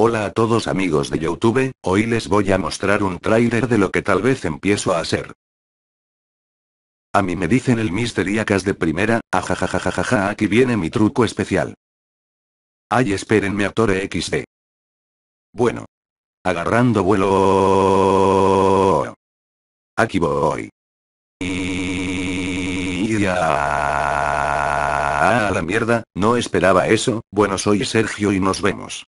Hola a todos amigos de Youtube, hoy les voy a mostrar un trailer de lo que tal vez empiezo a hacer. A mí me dicen el Mister de primera, ajajajajaja aquí viene mi truco especial. Ay espérenme actor XD. Bueno. Agarrando vuelo. Aquí voy. Y... a la mierda, no esperaba eso, bueno soy Sergio y nos vemos.